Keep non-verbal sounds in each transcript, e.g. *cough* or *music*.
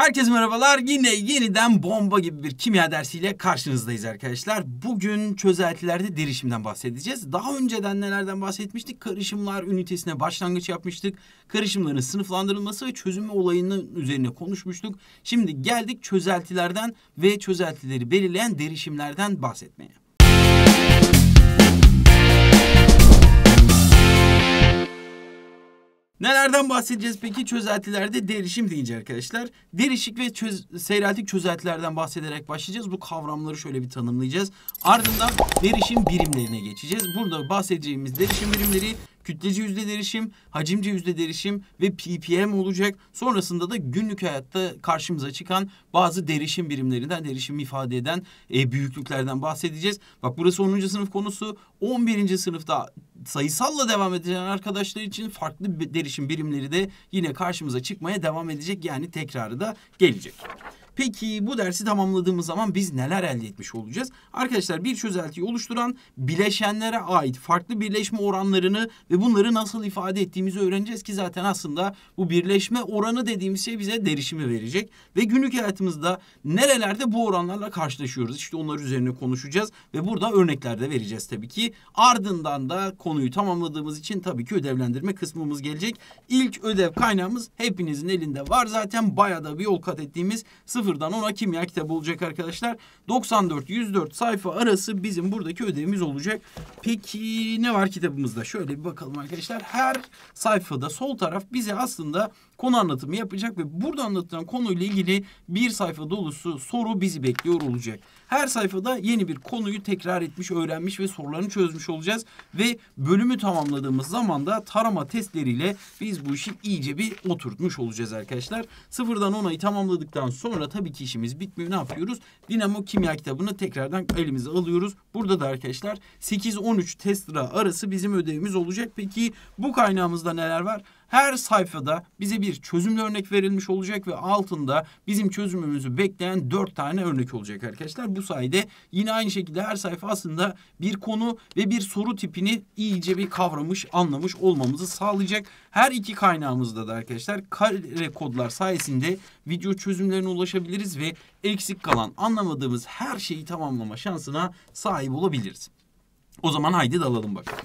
Herkese merhabalar. Yine yeniden bomba gibi bir kimya dersiyle karşınızdayız arkadaşlar. Bugün çözeltilerde derişimden bahsedeceğiz. Daha önceden nelerden bahsetmiştik? Karışımlar ünitesine başlangıç yapmıştık. Karışımların sınıflandırılması ve çözümü olayının üzerine konuşmuştuk. Şimdi geldik çözeltilerden ve çözeltileri belirleyen derişimlerden bahsetmeye. Nelerden bahsedeceğiz peki? Çözeltilerde derişim deyince arkadaşlar. Derişik ve çöz, seyreltik çözeltilerden bahsederek başlayacağız. Bu kavramları şöyle bir tanımlayacağız. Ardından derişim birimlerine geçeceğiz. Burada bahsedeceğimiz derişim birimleri kütleci yüzde derişim, hacimci yüzde derişim ve ppm olacak. Sonrasında da günlük hayatta karşımıza çıkan bazı derişim birimlerinden, derişim ifade eden e, büyüklüklerden bahsedeceğiz. Bak burası 10. sınıf konusu. 11. sınıfta sayısalla devam edeceğin arkadaşlar için farklı derişim birimleri de yine karşımıza çıkmaya devam edecek. Yani tekrarı da gelecek. Peki bu dersi tamamladığımız zaman biz neler elde etmiş olacağız? Arkadaşlar bir çözeltiyi oluşturan bileşenlere ait farklı birleşme oranlarını ve bunları nasıl ifade ettiğimizi öğreneceğiz ki zaten aslında bu birleşme oranı dediğimiz şey bize derişimi verecek. Ve günlük hayatımızda nerelerde bu oranlarla karşılaşıyoruz? İşte onlar üzerine konuşacağız ve burada örnekler de vereceğiz tabii ki. Ardından da konuyu tamamladığımız için tabii ki ödevlendirme kısmımız gelecek. İlk ödev kaynağımız hepinizin elinde var zaten. Bayağı da bir yol kat ettiğimiz 0 sıfırdan ona kimya kitabı olacak arkadaşlar. 94-104 sayfa arası bizim buradaki ödevimiz olacak. Peki ne var kitabımızda? Şöyle bir bakalım arkadaşlar. Her sayfada sol taraf bize aslında konu anlatımı yapacak ve burada anlatılan konuyla ilgili bir sayfa dolusu soru bizi bekliyor olacak. Her sayfada yeni bir konuyu tekrar etmiş, öğrenmiş ve sorularını çözmüş olacağız ve bölümü tamamladığımız zaman da tarama testleriyle biz bu işi iyice bir oturtmuş olacağız arkadaşlar. Sıfırdan onayı tamamladıktan sonra tabii ki işimiz bitmiyor. Ne yapıyoruz? Dinamo kimya kitabını tekrardan elimize alıyoruz. Burada da arkadaşlar 8-13 test lira arası bizim ödevimiz olacak. Peki bu kaynağımızda neler var? Her sayfada bize bir çözümlü örnek verilmiş olacak ve altında bizim çözümümüzü bekleyen dört tane örnek olacak arkadaşlar. Bu sayede yine aynı şekilde her sayfa aslında bir konu ve bir soru tipini iyice bir kavramış, anlamış olmamızı sağlayacak. Her iki kaynağımızda da arkadaşlar kare kodlar sayesinde video çözümlerine ulaşabiliriz ve eksik kalan anlamadığımız her şeyi tamamlama şansına sahip olabiliriz. O zaman haydi dalalım bakalım.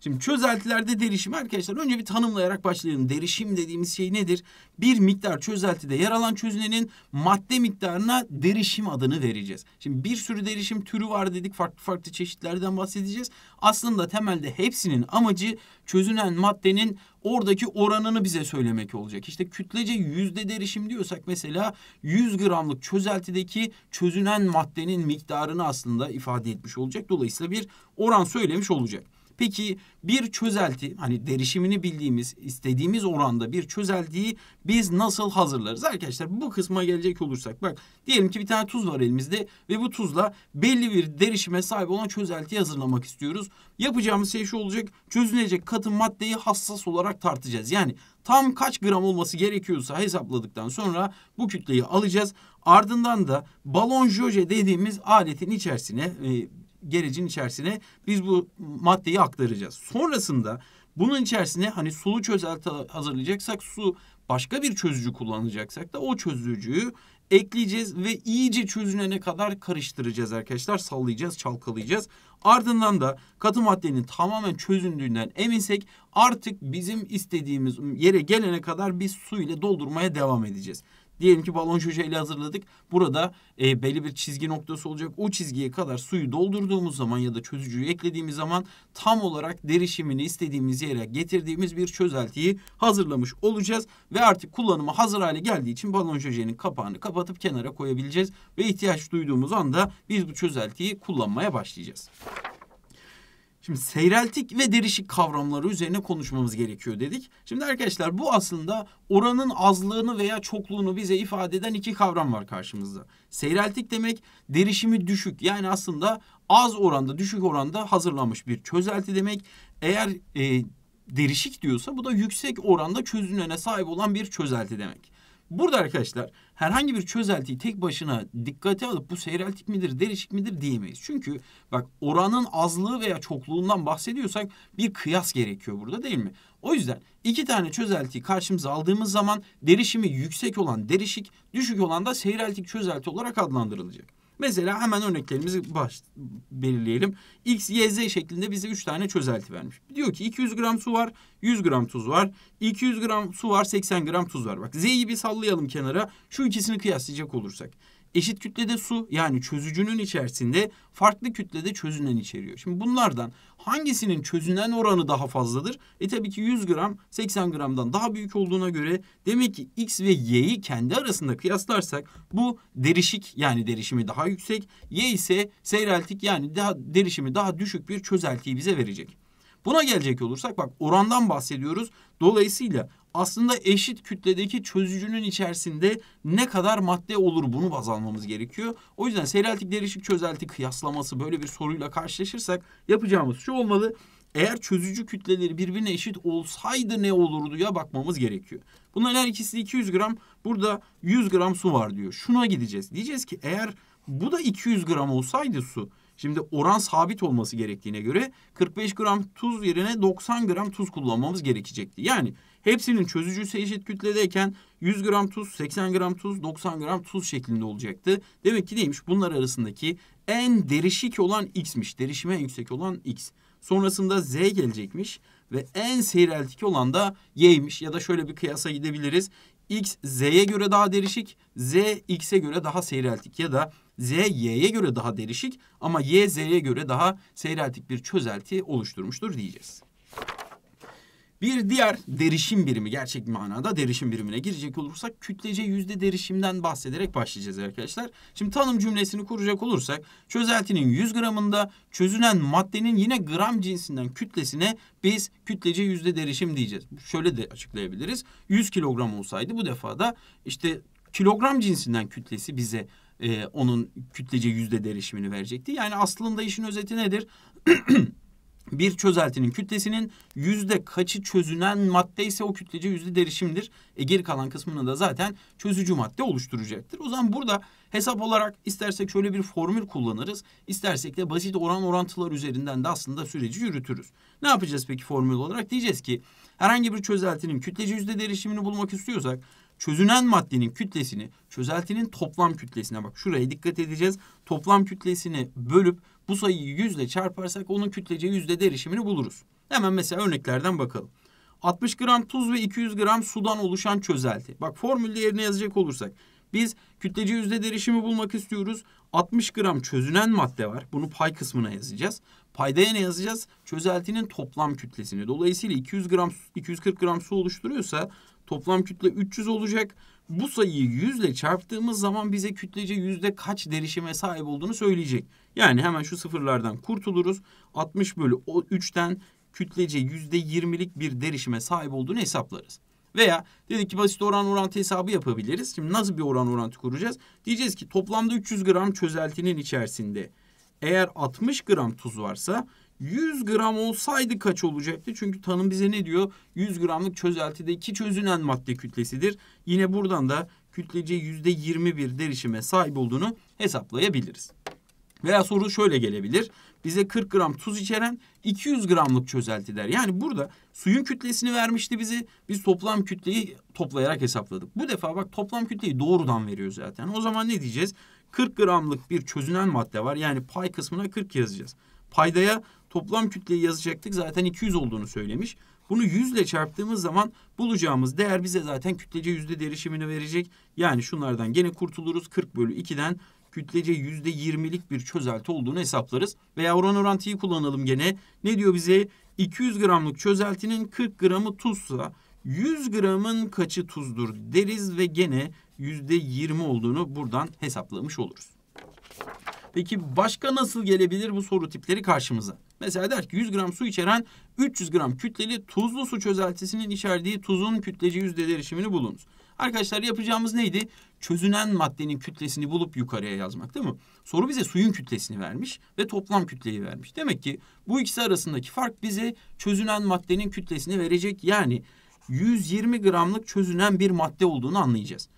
Şimdi çözeltilerde derişim arkadaşlar önce bir tanımlayarak başlayalım. Derişim dediğimiz şey nedir? Bir miktar çözeltide yer alan çözünenin madde miktarına derişim adını vereceğiz. Şimdi bir sürü derişim türü var dedik. Farklı farklı çeşitlerden bahsedeceğiz. Aslında temelde hepsinin amacı çözünen maddenin oradaki oranını bize söylemek olacak. İşte kütlece yüzde derişim diyorsak mesela 100 gramlık çözeltideki çözünen maddenin miktarını aslında ifade etmiş olacak. Dolayısıyla bir oran söylemiş olacak. Peki bir çözelti hani derişimini bildiğimiz istediğimiz oranda bir çözeltiyi biz nasıl hazırlarız? Arkadaşlar bu kısma gelecek olursak bak diyelim ki bir tane tuz var elimizde ve bu tuzla belli bir derişime sahip olan çözelti hazırlamak istiyoruz. Yapacağımız şey şu olacak çözülecek katı maddeyi hassas olarak tartacağız. Yani tam kaç gram olması gerekiyorsa hesapladıktan sonra bu kütleyi alacağız. Ardından da balon joje dediğimiz aletin içerisine e, gerecin içerisine biz bu maddeyi aktaracağız. Sonrasında bunun içerisine hani sulu çözelti hazırlayacaksak su başka bir çözücü kullanacaksak da o çözücüyü ekleyeceğiz ve iyice çözünene kadar karıştıracağız arkadaşlar. Sallayacağız, çalkalayacağız. Ardından da katı maddenin tamamen çözündüğünden eminsek artık bizim istediğimiz yere gelene kadar biz su ile doldurmaya devam edeceğiz. Diyelim ki balon şişeyle hazırladık. Burada e, belli bir çizgi noktası olacak. O çizgiye kadar suyu doldurduğumuz zaman ya da çözücüyü eklediğimiz zaman tam olarak derişimini istediğimiz yere getirdiğimiz bir çözeltiyi hazırlamış olacağız. Ve artık kullanıma hazır hale geldiği için balon şişenin kapağını kapatıp kenara koyabileceğiz. Ve ihtiyaç duyduğumuz anda biz bu çözeltiyi kullanmaya başlayacağız. Şimdi seyreltik ve derişik kavramları üzerine konuşmamız gerekiyor dedik. Şimdi arkadaşlar bu aslında oranın azlığını veya çokluğunu bize ifade eden iki kavram var karşımızda. Seyreltik demek derişimi düşük yani aslında az oranda düşük oranda hazırlanmış bir çözelti demek. Eğer e, derişik diyorsa bu da yüksek oranda çözünene sahip olan bir çözelti demek. Burada arkadaşlar herhangi bir çözeltiyi tek başına dikkate alıp bu seyreltik midir, derişik midir diyemeyiz. Çünkü bak oranın azlığı veya çokluğundan bahsediyorsak bir kıyas gerekiyor burada değil mi? O yüzden iki tane çözeltiyi karşımıza aldığımız zaman derişimi yüksek olan derişik, düşük olan da seyreltik çözelti olarak adlandırılacak. Mesela hemen örneklerimizi baş, belirleyelim. X, Y, Z şeklinde bize 3 tane çözelti vermiş. Diyor ki 200 gram su var, 100 gram tuz var. 200 gram su var, 80 gram tuz var. Bak Z'yi bir sallayalım kenara. Şu ikisini kıyaslayacak olursak. Eşit kütlede su yani çözücünün içerisinde farklı kütlede çözünen içeriyor. Şimdi bunlardan hangisinin çözünen oranı daha fazladır? E tabii ki 100 gram 80 gramdan daha büyük olduğuna göre demek ki X ve Y'yi kendi arasında kıyaslarsak bu derişik yani derişimi daha yüksek. Y ise seyreltik yani daha derişimi daha düşük bir çözeltiyi bize verecek. Buna gelecek olursak bak orandan bahsediyoruz. Dolayısıyla aslında eşit kütledeki çözücünün içerisinde ne kadar madde olur bunu baz almamız gerekiyor. O yüzden seyreltik derişik çözelti kıyaslaması böyle bir soruyla karşılaşırsak yapacağımız şu olmalı. Eğer çözücü kütleleri birbirine eşit olsaydı ne olurdu ya bakmamız gerekiyor. Bunların her ikisi 200 gram. Burada 100 gram su var diyor. Şuna gideceğiz. Diyeceğiz ki eğer bu da 200 gram olsaydı su Şimdi oran sabit olması gerektiğine göre 45 gram tuz yerine 90 gram tuz kullanmamız gerekecekti. Yani hepsinin çözücüsü eşit kütledeyken 100 gram tuz, 80 gram tuz, 90 gram tuz şeklinde olacaktı. Demek ki neymiş? Bunlar arasındaki en derişik olan x'miş. Derişime en yüksek olan x. Sonrasında z gelecekmiş ve en seyreltik olan da y'miş. Ya da şöyle bir kıyasa gidebiliriz. x z'ye göre daha derişik, z x'e göre daha seyreltik ya da Z Y'ye göre daha derişik ama Y Z'ye göre daha seyreltik bir çözelti oluşturmuştur diyeceğiz. Bir diğer derişim birimi gerçek manada derişim birimine girecek olursak kütlece yüzde derişimden bahsederek başlayacağız arkadaşlar. Şimdi tanım cümlesini kuracak olursak çözeltinin 100 gramında çözünen maddenin yine gram cinsinden kütlesine biz kütlece yüzde derişim diyeceğiz. Şöyle de açıklayabiliriz. 100 kilogram olsaydı bu defa da işte kilogram cinsinden kütlesi bize e, onun kütlece yüzde derişimini verecekti. Yani aslında işin özeti nedir? *clears throat* bir çözeltinin kütlesinin yüzde kaçı çözünen madde ise o kütlece yüzde derişimdir. E geri kalan kısmını da zaten çözücü madde oluşturacaktır. O zaman burada hesap olarak istersek şöyle bir formül kullanırız. İstersek de basit oran orantılar üzerinden de aslında süreci yürütürüz. Ne yapacağız peki formül olarak? Diyeceğiz ki herhangi bir çözeltinin kütlece yüzde derişimini bulmak istiyorsak çözünen maddenin kütlesini çözeltinin toplam kütlesine bak şuraya dikkat edeceğiz. Toplam kütlesini bölüp bu sayıyı yüzle çarparsak onun kütlece yüzde derişimini buluruz. Hemen mesela örneklerden bakalım. 60 gram tuz ve 200 gram sudan oluşan çözelti. Bak formülde yerine yazacak olursak biz kütlece yüzde derişimi bulmak istiyoruz. 60 gram çözünen madde var. Bunu pay kısmına yazacağız. Paydaya ne yazacağız? Çözeltinin toplam kütlesini. Dolayısıyla 200 gram 240 gram su oluşturuyorsa Toplam kütle 300 olacak. Bu sayıyı 100 ile çarptığımız zaman bize kütlece yüzde kaç derişime sahip olduğunu söyleyecek. Yani hemen şu sıfırlardan kurtuluruz. 60 bölü 3'ten kütlece yüzde %20'lik bir derişime sahip olduğunu hesaplarız. Veya dedik ki basit oran orantı hesabı yapabiliriz. Şimdi nasıl bir oran orantı kuracağız? Diyeceğiz ki toplamda 300 gram çözeltinin içerisinde eğer 60 gram tuz varsa 100 gram olsaydı kaç olacaktı? Çünkü tanım bize ne diyor? 100 gramlık çözeltide iki çözünen madde kütlesidir. Yine buradan da kütlece %21 derişime sahip olduğunu hesaplayabiliriz. Veya soru şöyle gelebilir. Bize 40 gram tuz içeren 200 gramlık çözelti der. Yani burada suyun kütlesini vermişti bizi. Biz toplam kütleyi toplayarak hesapladık. Bu defa bak toplam kütleyi doğrudan veriyor zaten. O zaman ne diyeceğiz? 40 gramlık bir çözünen madde var. Yani pay kısmına 40 yazacağız. Paydaya Toplam kütleyi yazacaktık zaten 200 olduğunu söylemiş. Bunu 100 ile çarptığımız zaman bulacağımız değer bize zaten kütlece yüzde derişimini verecek. Yani şunlardan gene kurtuluruz 40 bölü 2'den kütlece yüzde %20'lik bir çözelti olduğunu hesaplarız. Veya oran orantıyı kullanalım gene. Ne diyor bize? 200 gramlık çözeltinin 40 gramı tuzsa 100 gramın kaçı tuzdur deriz ve gene yüzde %20 olduğunu buradan hesaplamış oluruz. Peki başka nasıl gelebilir bu soru tipleri karşımıza? Mesela der ki 100 gram su içeren 300 gram kütleli tuzlu su çözeltisinin içerdiği tuzun kütleci yüzde derişimini bulunuz. Arkadaşlar yapacağımız neydi? Çözünen maddenin kütlesini bulup yukarıya yazmak değil mi? Soru bize suyun kütlesini vermiş ve toplam kütleyi vermiş. Demek ki bu ikisi arasındaki fark bize çözünen maddenin kütlesini verecek. Yani 120 gramlık çözünen bir madde olduğunu anlayacağız.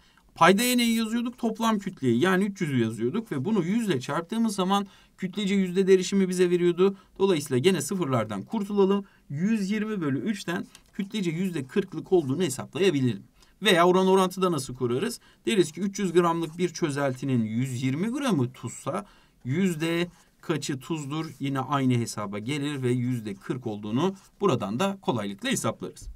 Payda eneyi yazıyorduk toplam kütleyi yani 300'ü yazıyorduk ve bunu 100 ile çarptığımız zaman kütlece yüzde derişimi bize veriyordu. Dolayısıyla gene sıfırlardan kurtulalım. 120 bölü 3'ten kütlece yüzde 40'lık olduğunu hesaplayabilirim. Veya oran orantıda nasıl kurarız? Deriz ki 300 gramlık bir çözeltinin 120 gramı tuzsa yüzde kaçı tuzdur yine aynı hesaba gelir ve yüzde 40 olduğunu buradan da kolaylıkla hesaplarız.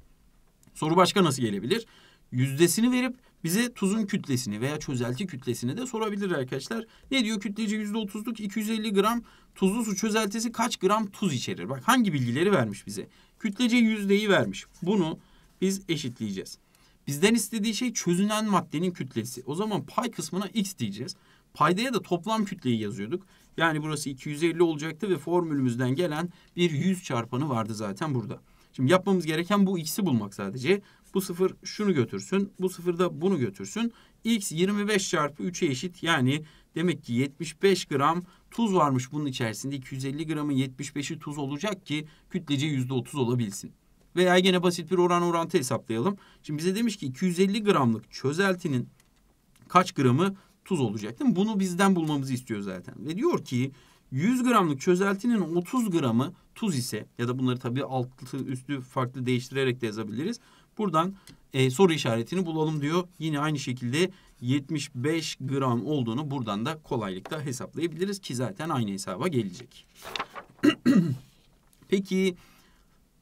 Soru başka nasıl gelebilir? Yüzdesini verip bize tuzun kütlesini veya çözelti kütlesini de sorabilir arkadaşlar. Ne diyor kütlece %30'luk 250 gram tuzlu su çözeltisi kaç gram tuz içerir? Bak hangi bilgileri vermiş bize? Kütlece yüzdeyi vermiş. Bunu biz eşitleyeceğiz. Bizden istediği şey çözünen maddenin kütlesi. O zaman pay kısmına x diyeceğiz. Paydaya da toplam kütleyi yazıyorduk. Yani burası 250 olacaktı ve formülümüzden gelen bir 100 çarpanı vardı zaten burada. Şimdi yapmamız gereken bu x'i bulmak sadece. Bu sıfır şunu götürsün. Bu sıfır da bunu götürsün. X 25 çarpı 3'e eşit. Yani demek ki 75 gram tuz varmış bunun içerisinde. 250 gramın 75'i tuz olacak ki kütlece %30 olabilsin. Veya yine basit bir oran orantı hesaplayalım. Şimdi bize demiş ki 250 gramlık çözeltinin kaç gramı tuz olacak değil mi? Bunu bizden bulmamızı istiyor zaten. Ve diyor ki 100 gramlık çözeltinin 30 gramı tuz ise ya da bunları tabii altı üstü farklı değiştirerek de yazabiliriz. Buradan e, soru işaretini bulalım diyor. Yine aynı şekilde 75 gram olduğunu buradan da kolaylıkla hesaplayabiliriz ki zaten aynı hesaba gelecek. *clears throat* Peki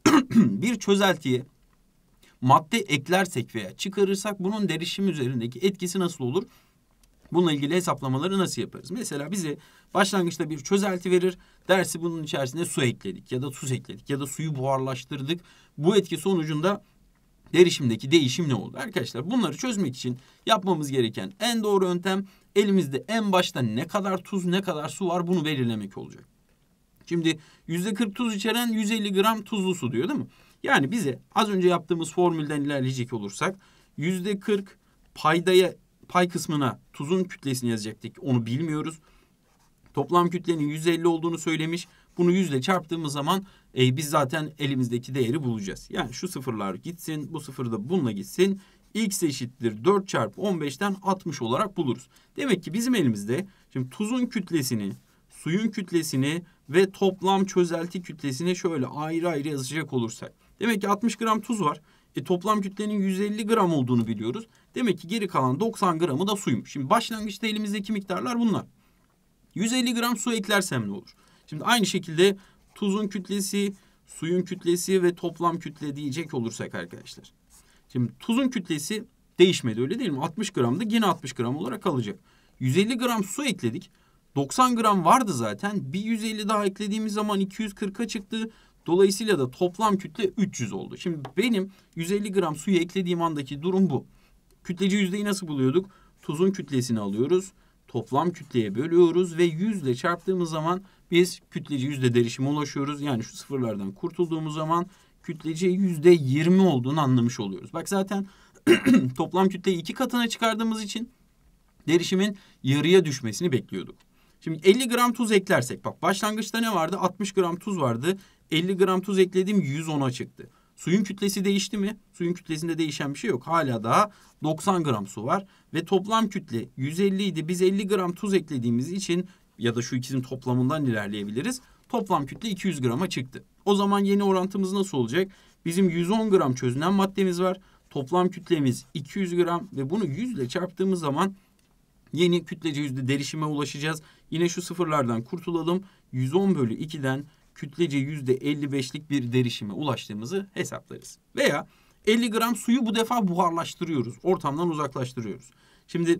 *clears throat* bir çözeltiye madde eklersek veya çıkarırsak bunun derişim üzerindeki etkisi nasıl olur? Bununla ilgili hesaplamaları nasıl yaparız? Mesela bize başlangıçta bir çözelti verir. Dersi bunun içerisine su ekledik ya da tuz ekledik ya da suyu buharlaştırdık. Bu etki sonucunda derişimdeki değişim ne oldu? Arkadaşlar bunları çözmek için yapmamız gereken en doğru yöntem elimizde en başta ne kadar tuz ne kadar su var bunu belirlemek olacak. Şimdi yüzde kırk tuz içeren 150 gram tuzlu su diyor değil mi? Yani bize az önce yaptığımız formülden ilerleyecek olursak yüzde kırk paydaya pay kısmına tuzun kütlesini yazacaktık. Onu bilmiyoruz. Toplam kütlenin 150 olduğunu söylemiş. Bunu yüzle çarptığımız zaman e, biz zaten elimizdeki değeri bulacağız. Yani şu sıfırlar gitsin, bu sıfır da bununla gitsin. X eşittir 4 çarpı 15'ten 60 olarak buluruz. Demek ki bizim elimizde şimdi tuzun kütlesini, suyun kütlesini ve toplam çözelti kütlesini şöyle ayrı ayrı yazacak olursak. Demek ki 60 gram tuz var. E, toplam kütlenin 150 gram olduğunu biliyoruz. Demek ki geri kalan 90 gramı da suymuş. Şimdi başlangıçta elimizdeki miktarlar bunlar. 150 gram su eklersem ne olur? Şimdi aynı şekilde tuzun kütlesi, suyun kütlesi ve toplam kütle diyecek olursak arkadaşlar. Şimdi tuzun kütlesi değişmedi öyle değil mi? 60 gram da yine 60 gram olarak kalacak. 150 gram su ekledik. 90 gram vardı zaten. Bir 150 daha eklediğimiz zaman 240'a çıktı. Dolayısıyla da toplam kütle 300 oldu. Şimdi benim 150 gram suyu eklediğim andaki durum bu. Kütleci yüzdeyi nasıl buluyorduk? Tuzun kütlesini alıyoruz toplam kütleye bölüyoruz ve 100 ile çarptığımız zaman biz kütlece yüzde derişime ulaşıyoruz. Yani şu sıfırlardan kurtulduğumuz zaman kütlece yüzde 20 olduğunu anlamış oluyoruz. Bak zaten *clears throat* toplam kütleyi iki katına çıkardığımız için derişimin yarıya düşmesini bekliyorduk. Şimdi 50 gram tuz eklersek bak başlangıçta ne vardı? 60 gram tuz vardı. 50 gram tuz ekledim 110'a çıktı. Suyun kütlesi değişti mi? Suyun kütlesinde değişen bir şey yok. Hala daha 90 gram su var ve toplam kütle 150 idi. Biz 50 gram tuz eklediğimiz için ya da şu ikisinin toplamından ilerleyebiliriz. Toplam kütle 200 grama çıktı. O zaman yeni orantımız nasıl olacak? Bizim 110 gram çözünen maddemiz var. Toplam kütlemiz 200 gram ve bunu 100 ile çarptığımız zaman yeni kütlece yüzde derişime ulaşacağız. Yine şu sıfırlardan kurtulalım. 110 bölü 2'den kütlece %55'lik bir derişime ulaştığımızı hesaplarız. Veya 50 gram suyu bu defa buharlaştırıyoruz. Ortamdan uzaklaştırıyoruz. Şimdi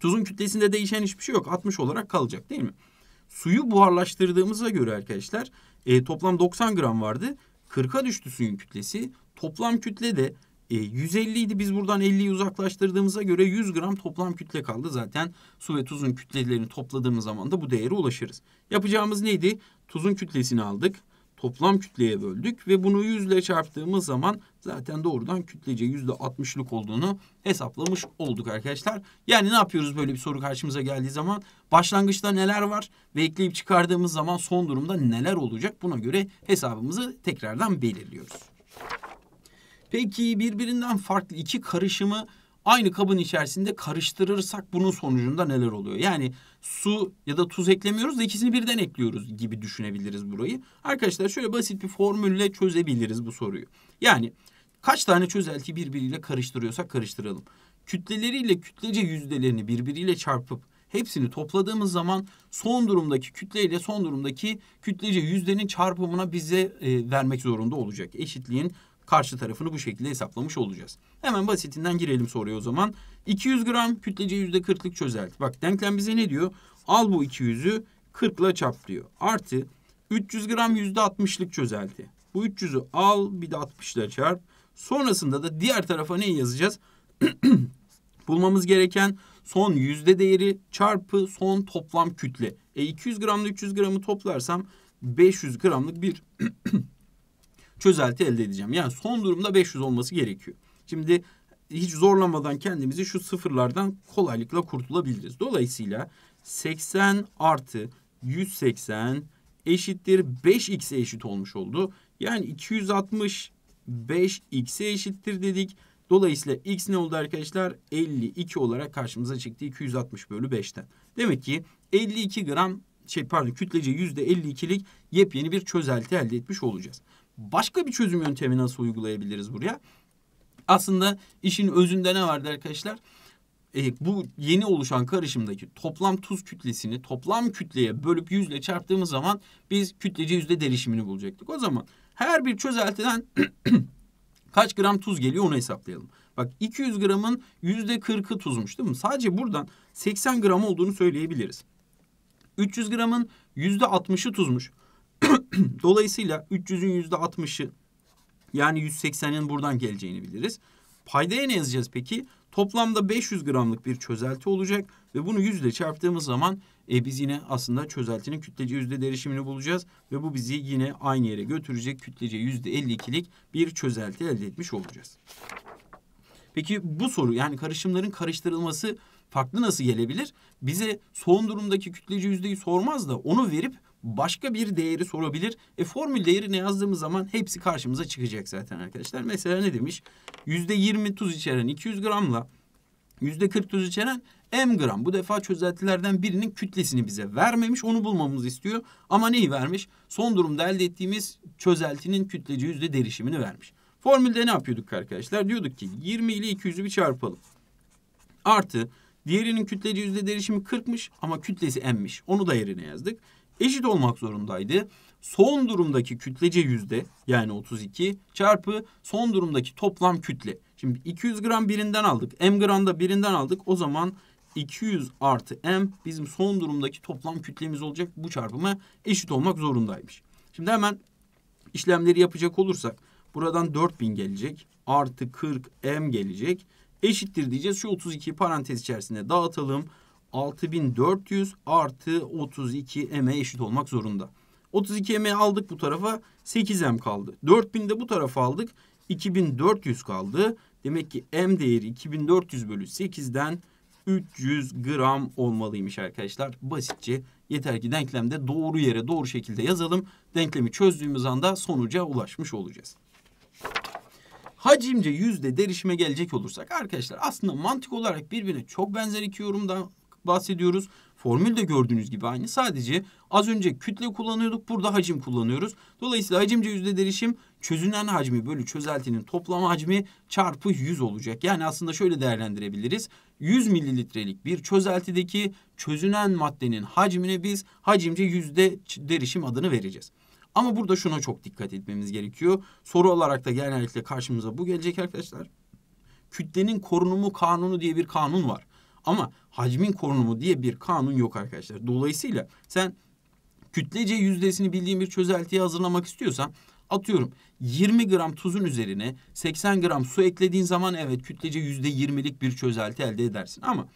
tuzun kütlesinde değişen hiçbir şey yok. 60 olarak kalacak değil mi? Suyu buharlaştırdığımıza göre arkadaşlar e, toplam 90 gram vardı. 40'a düştü suyun kütlesi. Toplam kütle de e, 150 idi. Biz buradan 50'yi uzaklaştırdığımıza göre 100 gram toplam kütle kaldı. Zaten su ve tuzun kütlelerini topladığımız zaman da bu değere ulaşırız. Yapacağımız neydi? tuzun kütlesini aldık. Toplam kütleye böldük ve bunu yüzle çarptığımız zaman zaten doğrudan kütlece yüzde altmışlık olduğunu hesaplamış olduk arkadaşlar. Yani ne yapıyoruz böyle bir soru karşımıza geldiği zaman? Başlangıçta neler var ve ekleyip çıkardığımız zaman son durumda neler olacak? Buna göre hesabımızı tekrardan belirliyoruz. Peki birbirinden farklı iki karışımı aynı kabın içerisinde karıştırırsak bunun sonucunda neler oluyor? Yani su ya da tuz eklemiyoruz da ikisini birden ekliyoruz gibi düşünebiliriz burayı. Arkadaşlar şöyle basit bir formülle çözebiliriz bu soruyu. Yani kaç tane çözelti birbiriyle karıştırıyorsak karıştıralım. Kütleleriyle kütlece yüzdelerini birbiriyle çarpıp hepsini topladığımız zaman son durumdaki kütleyle son durumdaki kütlece yüzdenin çarpımına bize e, vermek zorunda olacak. Eşitliğin karşı tarafını bu şekilde hesaplamış olacağız. Hemen basitinden girelim soruya o zaman. 200 gram kütlece %40'lık çözelti. Bak denklem bize ne diyor? Al bu 200'ü 40 ile çarp diyor. Artı 300 gram %60'lık çözelti. Bu 300'ü al bir de 60 ile çarp. Sonrasında da diğer tarafa ne yazacağız? *clears throat* Bulmamız gereken son yüzde değeri çarpı son toplam kütle. E 200 gramla 300 gramı toplarsam 500 gramlık bir *clears throat* çözelti elde edeceğim. Yani son durumda 500 olması gerekiyor. Şimdi hiç zorlamadan kendimizi şu sıfırlardan kolaylıkla kurtulabiliriz. Dolayısıyla 80 artı 180 eşittir 5x'e eşit olmuş oldu. Yani 260 5x'e eşittir dedik. Dolayısıyla x ne oldu arkadaşlar? 52 olarak karşımıza çıktı 260 bölü 5'ten. Demek ki 52 gram şey pardon kütlece %52'lik yepyeni bir çözelti elde etmiş olacağız başka bir çözüm yöntemi nasıl uygulayabiliriz buraya? Aslında işin özünde ne vardı arkadaşlar? E, bu yeni oluşan karışımdaki toplam tuz kütlesini toplam kütleye bölüp yüzle çarptığımız zaman biz kütlece yüzde derişimini bulacaktık. O zaman her bir çözeltiden *clears throat* kaç gram tuz geliyor onu hesaplayalım. Bak 200 gramın yüzde 40'ı tuzmuş değil mi? Sadece buradan 80 gram olduğunu söyleyebiliriz. 300 gramın yüzde %60'ı tuzmuş. *clears throat* Dolayısıyla 300'ün %60'ı yani 180'in buradan geleceğini biliriz. Paydaya ne yazacağız peki? Toplamda 500 gramlık bir çözelti olacak ve bunu 100 ile çarptığımız zaman e, biz yine aslında çözeltinin kütlece yüzde derişimini bulacağız ve bu bizi yine aynı yere götürecek kütlece yüzde 52'lik bir çözelti elde etmiş olacağız. Peki bu soru yani karışımların karıştırılması farklı nasıl gelebilir? Bize son durumdaki kütlece yüzdeyi sormaz da onu verip başka bir değeri sorabilir. E formül değerini yazdığımız zaman hepsi karşımıza çıkacak zaten arkadaşlar. Mesela ne demiş? %20 tuz içeren 200 gramla %40 tuz içeren m gram. Bu defa çözeltilerden birinin kütlesini bize vermemiş. Onu bulmamızı istiyor. Ama neyi vermiş? Son durumda elde ettiğimiz çözeltinin kütleci yüzde derişimini vermiş. Formülde ne yapıyorduk arkadaşlar? Diyorduk ki 20 ile 200'ü bir çarpalım. Artı diğerinin kütleci yüzde derişimi 40'mış ama kütlesi m'miş. Onu da yerine yazdık eşit olmak zorundaydı. Son durumdaki kütlece yüzde yani 32 çarpı son durumdaki toplam kütle. Şimdi 200 gram birinden aldık. M gram da birinden aldık. O zaman 200 artı M bizim son durumdaki toplam kütlemiz olacak. Bu çarpıma eşit olmak zorundaymış. Şimdi hemen işlemleri yapacak olursak buradan 4000 gelecek. Artı 40 M gelecek. Eşittir diyeceğiz. Şu 32 parantez içerisinde dağıtalım. 6400 artı 32 m'e eşit olmak zorunda. 32 m'yi aldık bu tarafa 8 m kaldı. 4000 de bu tarafa aldık 2400 kaldı. Demek ki m değeri 2400 bölü 8'den 300 gram olmalıymış arkadaşlar. Basitçe yeter ki denklemde doğru yere doğru şekilde yazalım. Denklemi çözdüğümüz anda sonuca ulaşmış olacağız. Hacimce yüzde derişime gelecek olursak arkadaşlar aslında mantık olarak birbirine çok benzer iki yorumdan bahsediyoruz. formül de gördüğünüz gibi aynı. Sadece az önce kütle kullanıyorduk. Burada hacim kullanıyoruz. Dolayısıyla hacimce yüzde derişim çözünen hacmi bölü çözeltinin toplam hacmi çarpı 100 olacak. Yani aslında şöyle değerlendirebiliriz. 100 mililitrelik bir çözeltideki çözünen maddenin hacmine biz hacimce yüzde derişim adını vereceğiz. Ama burada şuna çok dikkat etmemiz gerekiyor. Soru olarak da genellikle karşımıza bu gelecek arkadaşlar. Kütlenin korunumu kanunu diye bir kanun var. Ama hacmin korunumu diye bir kanun yok arkadaşlar. Dolayısıyla sen kütlece yüzdesini bildiğin bir çözeltiye hazırlamak istiyorsan atıyorum 20 gram tuzun üzerine 80 gram su eklediğin zaman evet kütlece yüzde %20'lik bir çözelti elde edersin. Ama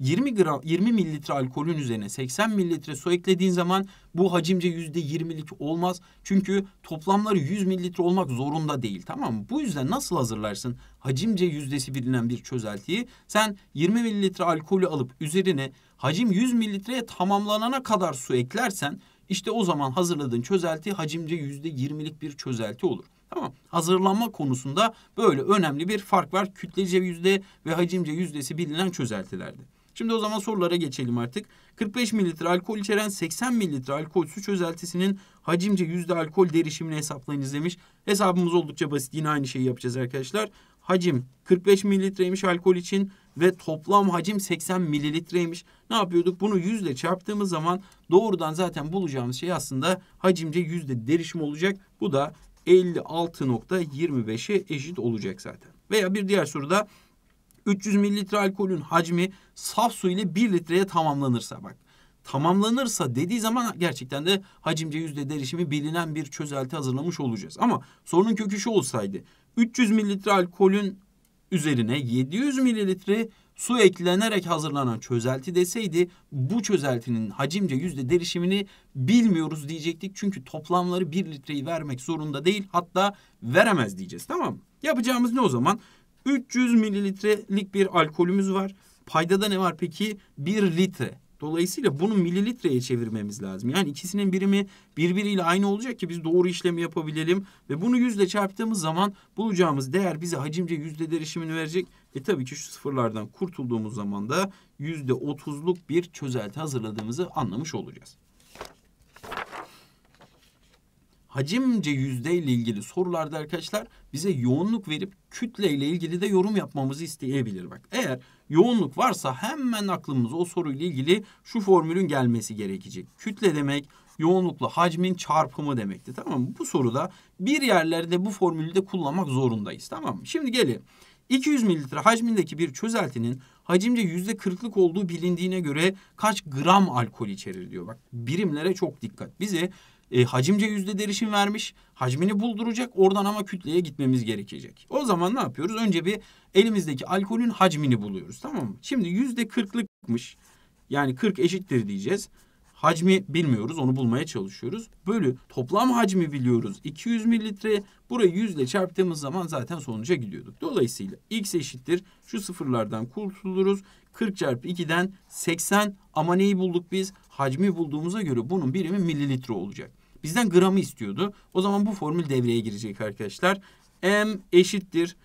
20 gram 20 mililitre alkolün üzerine 80 mililitre su eklediğin zaman bu hacimce yüzde %20'lik olmaz. Çünkü toplamları 100 mililitre olmak zorunda değil tamam mı? Bu yüzden nasıl hazırlarsın hacimce yüzdesi bilinen bir çözeltiyi? Sen 20 mililitre alkolü alıp üzerine hacim 100 mililitreye tamamlanana kadar su eklersen işte o zaman hazırladığın çözelti hacimce yüzde %20'lik bir çözelti olur. Tamam Hazırlanma konusunda böyle önemli bir fark var kütlece yüzde ve hacimce yüzdesi bilinen çözeltilerde. Şimdi o zaman sorulara geçelim artık. 45 mililitre alkol içeren 80 mililitre alkol su çözeltisinin hacimce yüzde alkol derişimini hesaplayınız demiş. Hesabımız oldukça basit. Yine aynı şeyi yapacağız arkadaşlar. Hacim 45 mililitreymiş alkol için ve toplam hacim 80 mililitreymiş. Ne yapıyorduk? Bunu yüzle çarptığımız zaman doğrudan zaten bulacağımız şey aslında hacimce yüzde derişim olacak. Bu da 56.25'e eşit olacak zaten. Veya bir diğer soruda 300 mililitre alkolün hacmi saf su ile 1 litreye tamamlanırsa bak. Tamamlanırsa dediği zaman gerçekten de hacimce yüzde derişimi bilinen bir çözelti hazırlamış olacağız. Ama sorunun kökü şu olsaydı 300 mililitre alkolün üzerine 700 mililitre su eklenerek hazırlanan çözelti deseydi bu çözeltinin hacimce yüzde derişimini bilmiyoruz diyecektik. Çünkü toplamları 1 litreyi vermek zorunda değil hatta veremez diyeceğiz tamam mı? Yapacağımız ne o zaman? 300 mililitrelik bir alkolümüz var. Paydada ne var peki? 1 litre. Dolayısıyla bunu mililitreye çevirmemiz lazım. Yani ikisinin birimi birbiriyle aynı olacak ki biz doğru işlemi yapabilelim. Ve bunu yüzle çarptığımız zaman bulacağımız değer bize hacimce yüzde derişimini verecek. E tabii ki şu sıfırlardan kurtulduğumuz zaman da yüzde otuzluk bir çözelti hazırladığımızı anlamış olacağız. hacimce yüzdeyle ilgili sorularda arkadaşlar bize yoğunluk verip kütleyle ilgili de yorum yapmamızı isteyebilir. Bak eğer yoğunluk varsa hemen aklımıza o soruyla ilgili şu formülün gelmesi gerekecek. Kütle demek yoğunlukla hacmin çarpımı demekti. Tamam mı? Bu soruda bir yerlerde bu formülü de kullanmak zorundayız. Tamam mı? Şimdi gelin. 200 mililitre hacmindeki bir çözeltinin hacimce yüzde kırklık olduğu bilindiğine göre kaç gram alkol içerir diyor. Bak birimlere çok dikkat. Bize e, hacimce yüzde derişim vermiş. Hacmini bulduracak. Oradan ama kütleye gitmemiz gerekecek. O zaman ne yapıyoruz? Önce bir elimizdeki alkolün hacmini buluyoruz. Tamam mı? Şimdi yüzde kırklıkmış. Yani 40 eşittir diyeceğiz. Hacmi bilmiyoruz onu bulmaya çalışıyoruz. Böyle toplam hacmi biliyoruz 200 mililitre. Burayı yüzle çarptığımız zaman zaten sonuca gidiyorduk. Dolayısıyla x eşittir şu sıfırlardan kurtuluruz. 40 çarpı 2'den 80 ama neyi bulduk biz? Hacmi bulduğumuza göre bunun birimi mililitre olacak. Bizden gramı istiyordu. O zaman bu formül devreye girecek arkadaşlar. M eşittir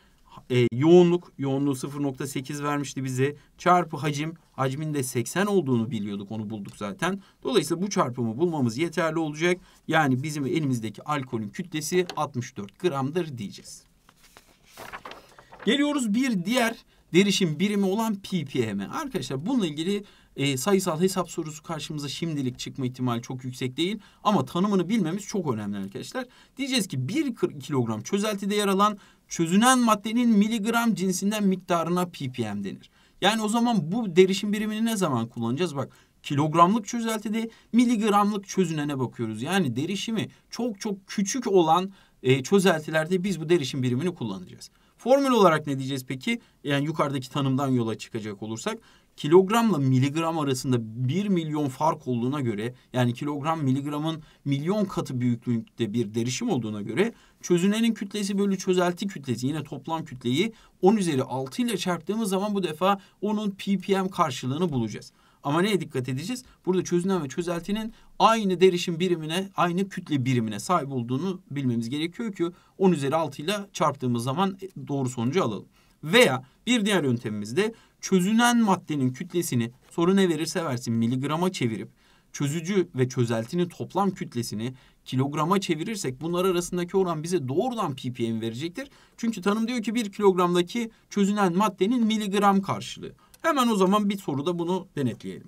e, yoğunluk yoğunluğu 0.8 vermişti bize. Çarpı hacim hacmin de 80 olduğunu biliyorduk onu bulduk zaten. Dolayısıyla bu çarpımı bulmamız yeterli olacak. Yani bizim elimizdeki alkolün kütlesi 64 gramdır diyeceğiz. Geliyoruz bir diğer derişim birimi olan ppm'e. Arkadaşlar bununla ilgili e, sayısal hesap sorusu karşımıza şimdilik çıkma ihtimali çok yüksek değil. Ama tanımını bilmemiz çok önemli arkadaşlar. Diyeceğiz ki 1 kilogram çözeltide yer alan çözünen maddenin miligram cinsinden miktarına ppm denir. Yani o zaman bu derişim birimini ne zaman kullanacağız? Bak kilogramlık çözeltide miligramlık çözünene bakıyoruz. Yani derişimi çok çok küçük olan e, çözeltilerde biz bu derişim birimini kullanacağız. Formül olarak ne diyeceğiz peki? Yani yukarıdaki tanımdan yola çıkacak olursak kilogramla miligram arasında 1 milyon fark olduğuna göre yani kilogram miligramın milyon katı büyüklüğünde bir derişim olduğuna göre çözünenin kütlesi bölü çözelti kütlesi yine toplam kütleyi 10 üzeri 6 ile çarptığımız zaman bu defa onun ppm karşılığını bulacağız. Ama neye dikkat edeceğiz? Burada çözünen ve çözeltinin aynı derişim birimine, aynı kütle birimine sahip olduğunu bilmemiz gerekiyor ki 10 üzeri 6 ile çarptığımız zaman doğru sonucu alalım. Veya bir diğer yöntemimiz de çözünen maddenin kütlesini soru ne verirse versin miligrama çevirip çözücü ve çözeltinin toplam kütlesini kilograma çevirirsek bunlar arasındaki oran bize doğrudan ppm verecektir. Çünkü tanım diyor ki bir kilogramdaki çözünen maddenin miligram karşılığı. Hemen o zaman bir soruda bunu denetleyelim.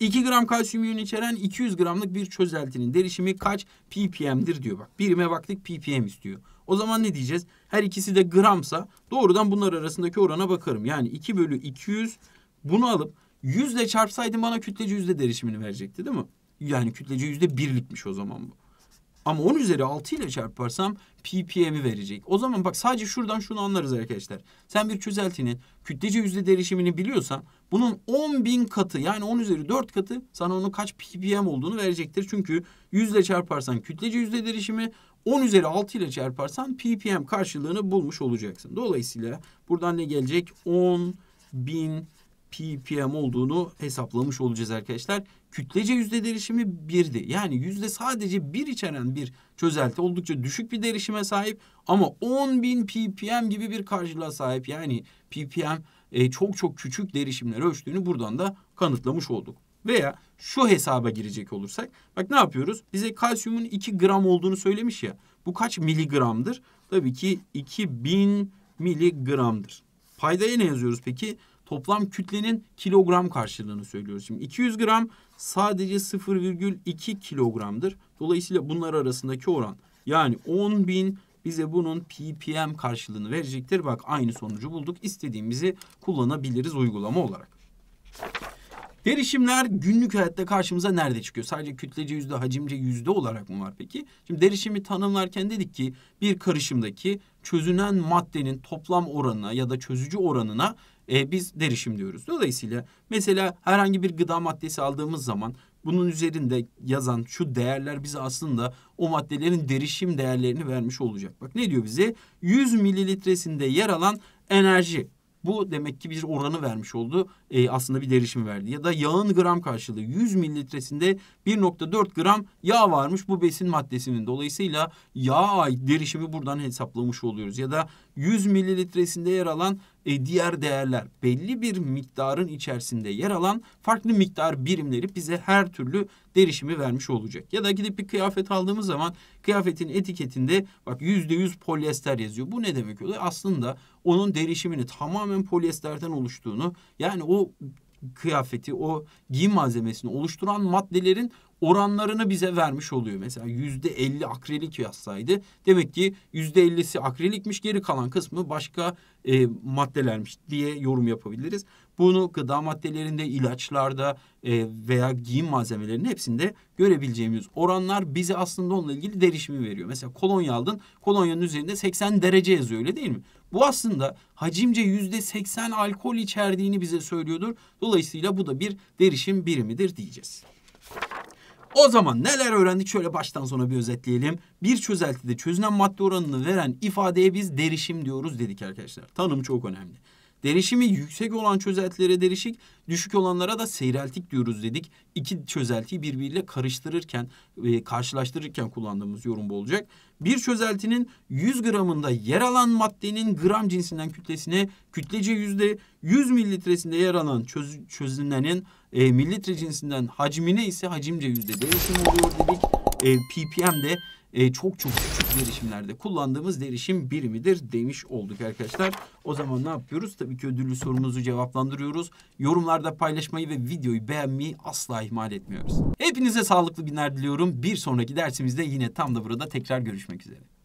2 gram kalsiyum iyon içeren 200 gramlık bir çözeltinin derişimi kaç ppm'dir diyor bak. Birime baktık ppm istiyor. O zaman ne diyeceğiz? Her ikisi de gramsa doğrudan bunlar arasındaki orana bakarım. Yani 2 bölü 200 bunu alıp 100 ile çarpsaydım bana kütlece yüzde derişimini verecekti değil mi? Yani kütlece yüzde birlikmiş o zaman bu. Ama 10 üzeri 6 ile çarparsam ppm'i verecek. O zaman bak sadece şuradan şunu anlarız arkadaşlar. Sen bir çözeltinin kütlece yüzde derişimini biliyorsan bunun 10 bin katı yani 10 üzeri 4 katı sana onun kaç ppm olduğunu verecektir. Çünkü yüzde çarparsan kütlece yüzde derişimi 10 üzeri 6 ile çarparsan ppm karşılığını bulmuş olacaksın. Dolayısıyla buradan ne gelecek? 10 bin ppm olduğunu hesaplamış olacağız arkadaşlar. Kütlece yüzde derişimi birdi. Yani yüzde sadece bir içeren bir çözelti oldukça düşük bir derişime sahip ama 10.000 ppm gibi bir karşılığa sahip. Yani ppm e, çok çok küçük derişimleri ölçtüğünü buradan da kanıtlamış olduk. Veya şu hesaba girecek olursak bak ne yapıyoruz? Bize kalsiyumun 2 gram olduğunu söylemiş ya. Bu kaç miligramdır? Tabii ki 2000 miligramdır. Paydaya ne yazıyoruz peki? toplam kütlenin kilogram karşılığını söylüyoruz. Şimdi 200 gram sadece 0,2 kilogramdır. Dolayısıyla bunlar arasındaki oran yani 10.000 bize bunun ppm karşılığını verecektir. Bak aynı sonucu bulduk. İstediğimizi kullanabiliriz uygulama olarak. Derişimler günlük hayatta karşımıza nerede çıkıyor? Sadece kütlece yüzde, hacimce yüzde olarak mı var peki? Şimdi derişimi tanımlarken dedik ki bir karışımdaki çözünen maddenin toplam oranına ya da çözücü oranına e, biz derişim diyoruz. Dolayısıyla mesela herhangi bir gıda maddesi aldığımız zaman bunun üzerinde yazan şu değerler bize aslında o maddelerin derişim değerlerini vermiş olacak. Bak ne diyor bize? 100 mililitresinde yer alan enerji. Bu demek ki bir oranı vermiş oldu. E, aslında bir derişim verdi. Ya da yağın gram karşılığı 100 mililitresinde 1.4 gram yağ varmış bu besin maddesinin. Dolayısıyla yağ derişimi buradan hesaplamış oluyoruz. Ya da 100 mililitresinde yer alan e, diğer değerler belli bir miktarın içerisinde yer alan farklı miktar birimleri bize her türlü derişimi vermiş olacak. Ya da gidip bir kıyafet aldığımız zaman kıyafetin etiketinde bak yüzde yüz polyester yazıyor. Bu ne demek oluyor? Aslında onun derişimini tamamen polyesterden oluştuğunu yani o kıyafeti, o giyim malzemesini oluşturan maddelerin oranlarını bize vermiş oluyor. Mesela yüzde elli akrilik yazsaydı demek ki yüzde ellisi akrilikmiş geri kalan kısmı başka e, maddelermiş diye yorum yapabiliriz. Bunu gıda maddelerinde, ilaçlarda e, veya giyim malzemelerinin hepsinde görebileceğimiz oranlar bize aslında onunla ilgili derişimi veriyor. Mesela kolonya aldın, kolonyanın üzerinde 80 derece yazıyor öyle değil mi? Bu aslında hacimce yüzde seksen alkol içerdiğini bize söylüyordur. Dolayısıyla bu da bir derişim birimidir diyeceğiz. O zaman neler öğrendik şöyle baştan sona bir özetleyelim. Bir çözeltide çözünen madde oranını veren ifadeye biz derişim diyoruz dedik arkadaşlar. Tanım çok önemli. Derişimi yüksek olan çözeltilere derişik, düşük olanlara da seyreltik diyoruz dedik. İki çözeltiyi birbiriyle karıştırırken, e, karşılaştırırken kullandığımız yorum bu olacak. Bir çözeltinin 100 gramında yer alan maddenin gram cinsinden kütlesine kütlece yüzde 100 mililitresinde yer alan çöz, çözünenin e, mililitre cinsinden hacmine ise hacimce yüzde değişim oluyor dedik. E, ppm de e, çok çok küçük derişimlerde kullandığımız derişim birimidir demiş olduk arkadaşlar. O zaman ne yapıyoruz? Tabii ki ödüllü sorumuzu cevaplandırıyoruz. Yorumlarda paylaşmayı ve videoyu beğenmeyi asla ihmal etmiyoruz. Hepinize sağlıklı günler diliyorum. Bir sonraki dersimizde yine tam da burada tekrar görüşmek üzere.